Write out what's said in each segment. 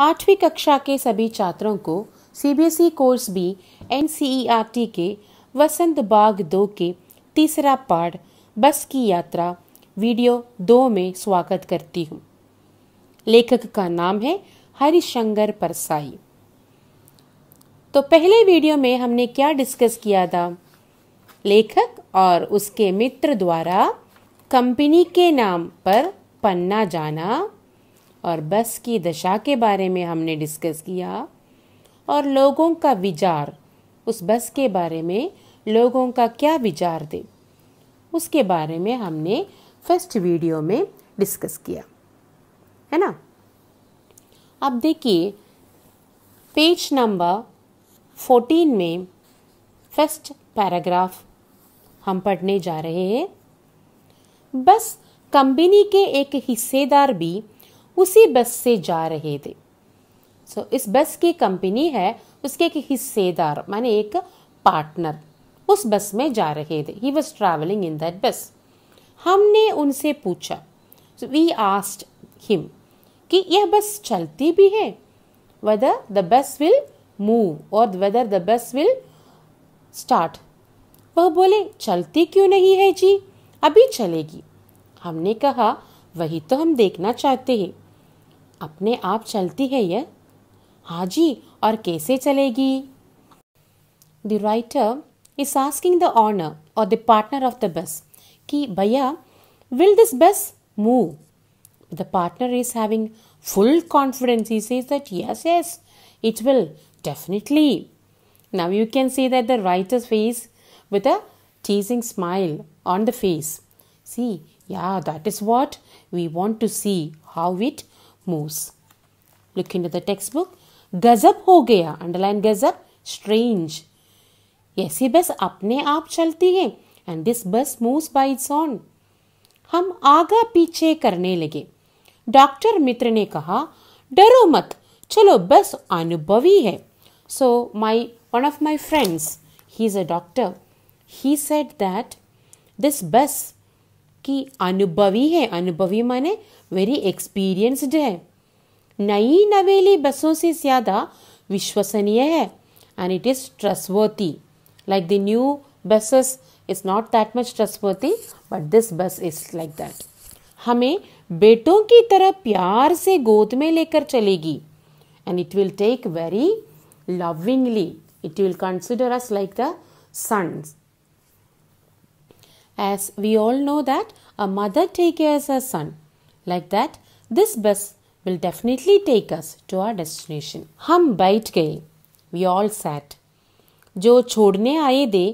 आठवीं कक्षा के सभी छात्रों को सीबीएसई कोर्स भी एन के वसंत बाग दो के तीसरा पार्ट बस की यात्रा वीडियो दो में स्वागत करती हूँ लेखक का नाम है हरिशंकर परसाई तो पहले वीडियो में हमने क्या डिस्कस किया था लेखक और उसके मित्र द्वारा कंपनी के नाम पर पन्ना जाना और बस की दशा के बारे में हमने डिस्कस किया और लोगों का विचार उस बस के बारे में लोगों का क्या विचार थे उसके बारे में हमने फर्स्ट वीडियो में डिस्कस किया है ना अब देखिए पेज नंबर फोर्टीन में फर्स्ट पैराग्राफ हम पढ़ने जा रहे हैं बस कंपनी के एक हिस्सेदार भी उसी बस से जा रहे थे सो so, इस बस की कंपनी है उसके एक हिस्सेदार माने एक पार्टनर उस बस में जा रहे थे he was travelling in that bus हमने उनसे पूछा वी आस्ट हिम कि यह बस चलती भी है whether the bus will move और whether the bus will start वह बोले चलती क्यों नहीं है जी अभी चलेगी हमने कहा वही तो हम देखना चाहते हैं अपने आप चलती है यह हाँ जी और कैसे चलेगी the writer is asking the owner और the partner of the bus कि भैया will this bus move? The partner is having full confidence. He says that yes, yes, it will definitely. Now you can see that the writer's face with a teasing smile on the face. See, yeah, that is what we want to see how it moves. Look into the textbook. गजब हो गया underline गजब strange ऐसी बस अपने आप चलती है and this bus move by its own हम आगा पीछे करने लगे डॉक्टर मित्र ने कहा डरो मत चलो बस अनुभवी है so my one of my friends he is a doctor he said that this bus की अनुभवी है अनुभवी माने वेरी एक्सपीरियंस्ड है नई नवेली बसों से ज़्यादा विश्वसनीय है and it is trustworthy. Like the new buses is not that much trustworthy, but this bus is like that हमें बेटों की तरह प्यार से गोद में लेकर चलेगी and it will take very lovingly it will consider us like the sons as we all know that a mother take cares a son like that this bus will definitely take us to our destination. हम बैठ गए We all sat. जो छोड़ने आए थे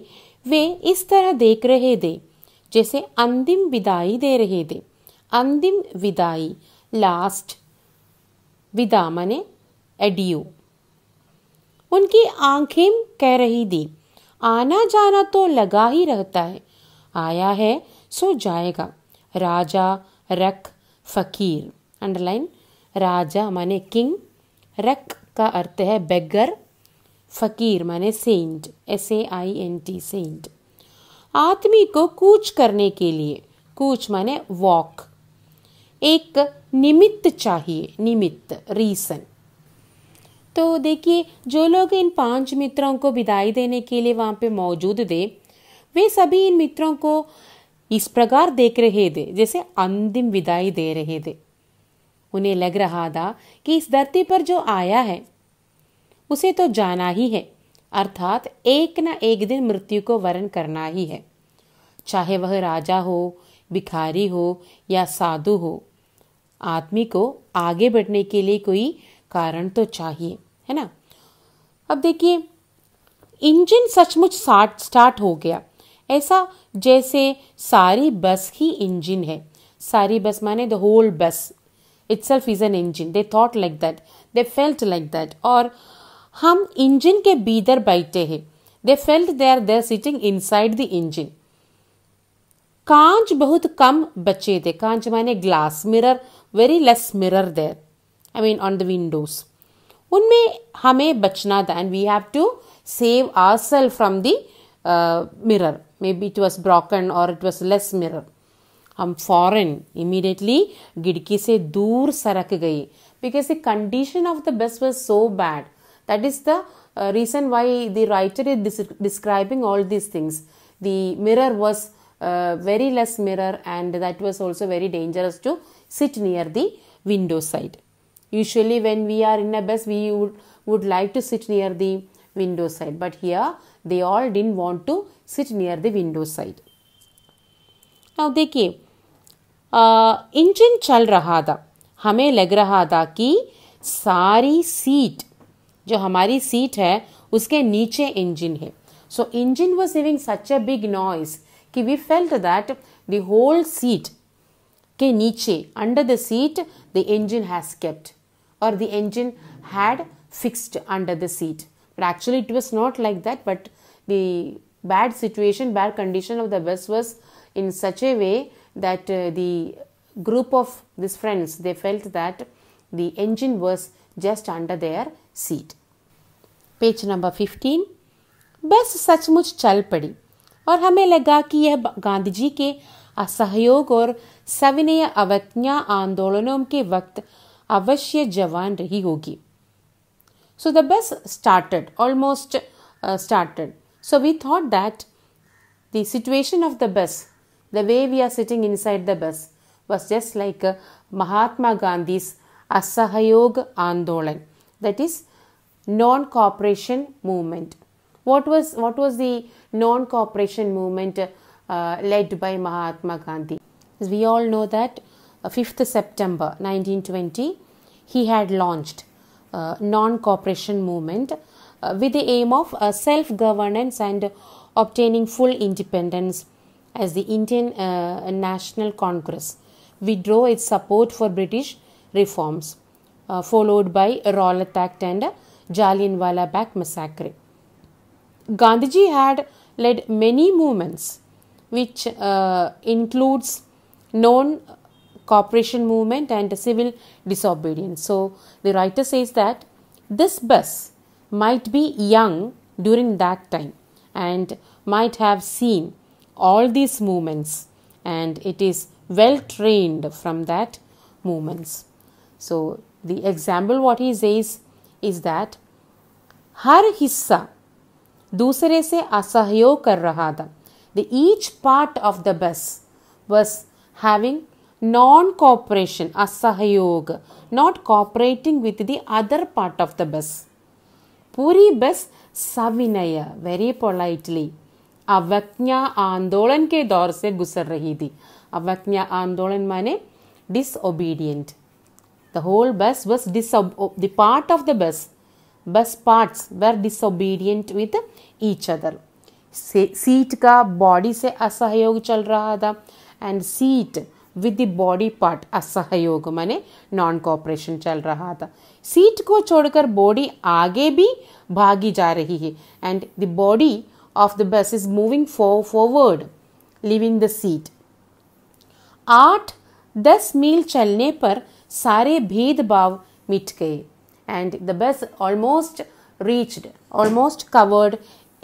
वे इस तरह देख रहे थे जैसे अंतिम विदाई दे रहे थे अंतिम विदाई लास्ट विदा मने एडियो उनकी आंखें कह रही थी आना जाना तो लगा ही रहता है आया है सो जाएगा राजा रख फकीर अंडरलाइन राजा माने किंग रक का अर्थ है बेगर फकीर माने saint S A I N T saint आदमी को कूच करने के लिए कूच माने वॉक एक निमित्त चाहिए निमित्त रीसन तो देखिए जो लोग इन पांच मित्रों को विदाई देने के लिए वहां पे मौजूद थे वे सभी इन मित्रों को इस प्रकार देख रहे थे जैसे अंतिम विदाई दे रहे थे उन्हें लग रहा था कि इस धरती पर जो आया है उसे तो जाना ही है अर्थात एक ना एक दिन मृत्यु को वरण करना ही है चाहे वह राजा हो भिखारी हो या साधु हो आदमी को आगे बढ़ने के लिए कोई कारण तो चाहिए है ना अब देखिए इंजन सचमुच स्टार्ट हो गया ऐसा जैसे सारी बस ही इंजन है सारी बस माने the whole bus itself is an engine they thought like that they felt like that और हम इंजन के भीतर बैठे हैं they felt they are there sitting inside the engine कांच बहुत कम बचे थे कांच माने glass mirror very less mirror there I mean on the windows उनमें हमें बचना था and we have to save our self from the mirror maybe it was broken और इट वॉज लेस मिरर हम फॉरन इमीडिएटली गिड़की से दूर सरक गई because the condition of the bus was so bad that is reason why the writer is describing all these things. The mirror was uh, very less mirror and that was also very dangerous to sit near the window side. Usually when we are in a bus, we would, like to sit near the window side. But here, they all didn't want to sit near the window side. Now, देखिए engine चल रहा था हमें लग रहा था कि सारी सीट जो हमारी सीट है उसके नीचे इंजन है so engine was living such a big noise कि we felt that the whole seat के नीचे under the seat the engine has kept और the engine had fixed under the seat but actually it was not like that but the bad situation bad condition of the bus was in such a way that uh, the group of these friends they felt that the engine was just under their seat. Page number fifteen bus सचमुच चल पड़ी और हमें लगा कि यह गांधी जी के असहयोग और सविनय अवज्ञा आंदोलनों के वक्त अवश्य जवान रही होगी so the bus started almost started so we thought that the situation of the bus The way we are sitting inside the bus was just like Mahatma Gandhi's Asahayog Andolan, that is non-cooperation movement. What was what was the non-cooperation movement uh, led by Mahatma Gandhi? As we all know that uh, 5th September 1920, he had launched uh, non-cooperation movement uh, with the aim of uh, self-governance and obtaining full independence as the Indian uh, uh, National Congress withdraw its support for British reforms, uh, followed by Rowlatt Act and Jallianwala Bagh massacre. Gandhiji had led many movements, which uh, includes non-cooperation movement and civil disobedience. So the writer says that this bus might be young during that time and might have seen all these movements and it is well trained from that movements so the example what he says is that हर हिस्सा दूसरे से असहयोग कर रहा था The each part of the bus was having non cooperation असहयोग not cooperating with the other part of the bus puri bus savinaya very politely अवज्ञा आंदोलन के दौर से गुजर रही थी अवज्ञा आंदोलन माने obedient the whole bus was this the part of the bus bus parts were disobedient with each other seat का बॉडी से असहयोग चल रहा था and seat with the body part असहयोग माने नॉन कॉपरेशन चल रहा था सीट को छोड़कर बॉडी आगे भी भागी जा रही है and the body of the bus is moving for forward, leaving the seat. At दस मील चलने पर sare भेदभाव मिट mitke, and the bus almost reached almost covered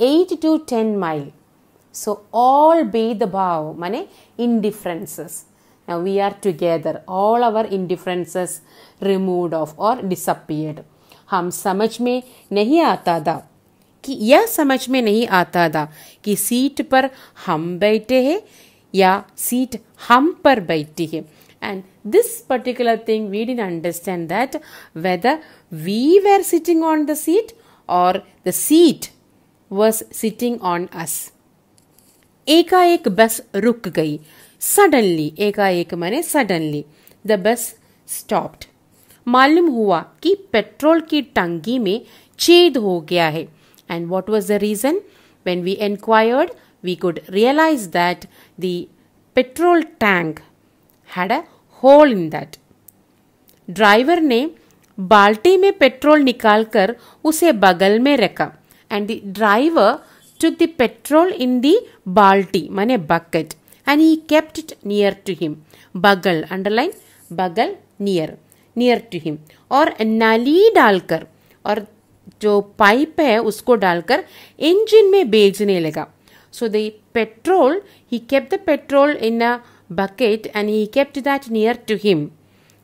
8 to 10 mile so all bhedabhav mane indifferences now we are together all our indifferences removed of or disappeared Ham samajh me nahi aata tha कि यह समझ में नहीं आता था कि seat पर हम बैठे हैं या सीट हम पर बैठी है and this particular thing we didn't understand that whether we were sitting on the seat or the seat was sitting on us एकाएक बस रुक गई सडनली एकाएक माने सडनली द बस स्टॉप्ड मालूम हुआ कि पेट्रोल की टंकी में छेद हो गया है And what was the reason? When we inquired, we could realize that the petrol tank had a hole in that. Driver ने बाल्टी में पेट्रोल निकालकर उसे bagal me रखा And the driver took the petrol in the balti, mane bucket, and he kept it near to him. Bagal, underline, bagal, near, near to him. Or nali dalkar, or जो pipe है उसको डालकर engine में बेचने लगा so the petrol he kept the petrol in a bucket and he kept that near to him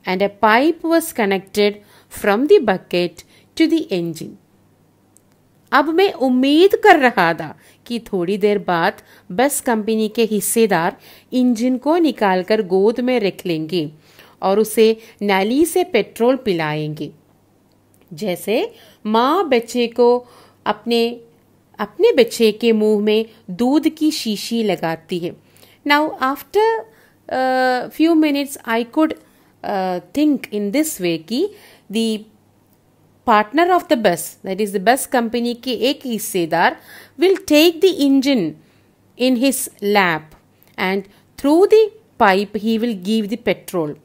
and a pipe was connected from the bucket to the engine. अब मैं उम्मीद कर रहा था कि थोड़ी देर बाद बस कंपनी के हिस्सेदार इंजन को निकालकर गोद में रख लेंगे और उसे नाली से पेट्रोल पिलाएंगे जैसे माँ बच्चे को अपने अपने बच्चे के मुंह में दूध की शीशी लगाती है now after few minutes I could think in this way कि the partner of the bus that is the bus company के एक हिस्सेदार will take the engine in his lap and through the pipe he will give the petrol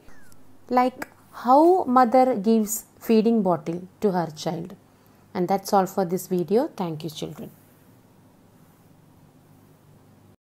like how mother gives feeding bottle to her child. And that's all for this video. Thank you children.